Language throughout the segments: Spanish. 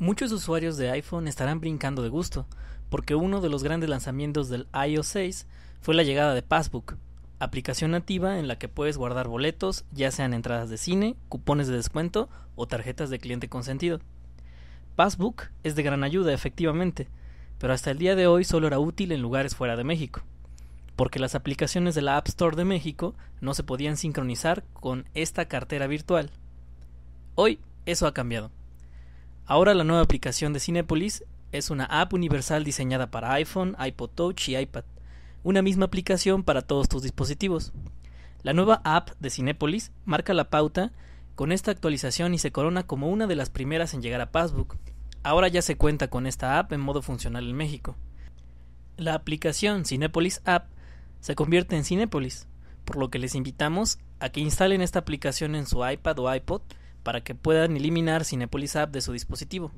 Muchos usuarios de iPhone estarán brincando de gusto, porque uno de los grandes lanzamientos del iOS 6 fue la llegada de Passbook, aplicación nativa en la que puedes guardar boletos, ya sean entradas de cine, cupones de descuento o tarjetas de cliente consentido. Passbook es de gran ayuda, efectivamente, pero hasta el día de hoy solo era útil en lugares fuera de México, porque las aplicaciones de la App Store de México no se podían sincronizar con esta cartera virtual. Hoy eso ha cambiado. Ahora la nueva aplicación de Cinepolis es una app universal diseñada para iPhone, iPod Touch y iPad, una misma aplicación para todos tus dispositivos. La nueva app de Cinepolis marca la pauta con esta actualización y se corona como una de las primeras en llegar a Passbook. Ahora ya se cuenta con esta app en modo funcional en México. La aplicación Cinepolis App se convierte en Cinepolis, por lo que les invitamos a que instalen esta aplicación en su iPad o iPod para que puedan eliminar Cinepolis App de su dispositivo.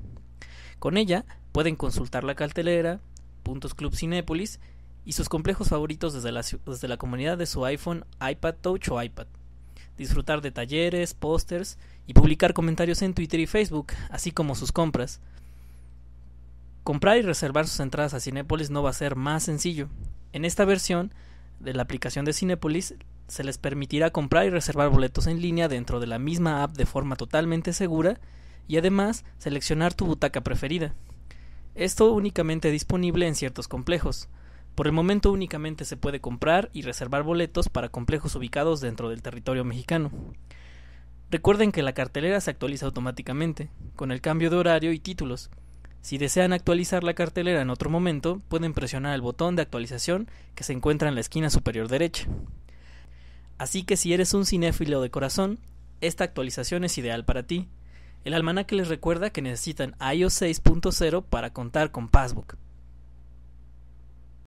Con ella pueden consultar la cartelera, puntos Club Cinepolis y sus complejos favoritos desde la, desde la comunidad de su iPhone, iPad Touch o iPad. Disfrutar de talleres, pósters y publicar comentarios en Twitter y Facebook, así como sus compras. Comprar y reservar sus entradas a Cinepolis no va a ser más sencillo. En esta versión de la aplicación de Cinepolis, se les permitirá comprar y reservar boletos en línea dentro de la misma app de forma totalmente segura y además seleccionar tu butaca preferida. Esto únicamente disponible en ciertos complejos. Por el momento únicamente se puede comprar y reservar boletos para complejos ubicados dentro del territorio mexicano. Recuerden que la cartelera se actualiza automáticamente, con el cambio de horario y títulos. Si desean actualizar la cartelera en otro momento, pueden presionar el botón de actualización que se encuentra en la esquina superior derecha. Así que si eres un cinéfilo de corazón, esta actualización es ideal para ti. El almanaque les recuerda que necesitan iOS 6.0 para contar con Passbook.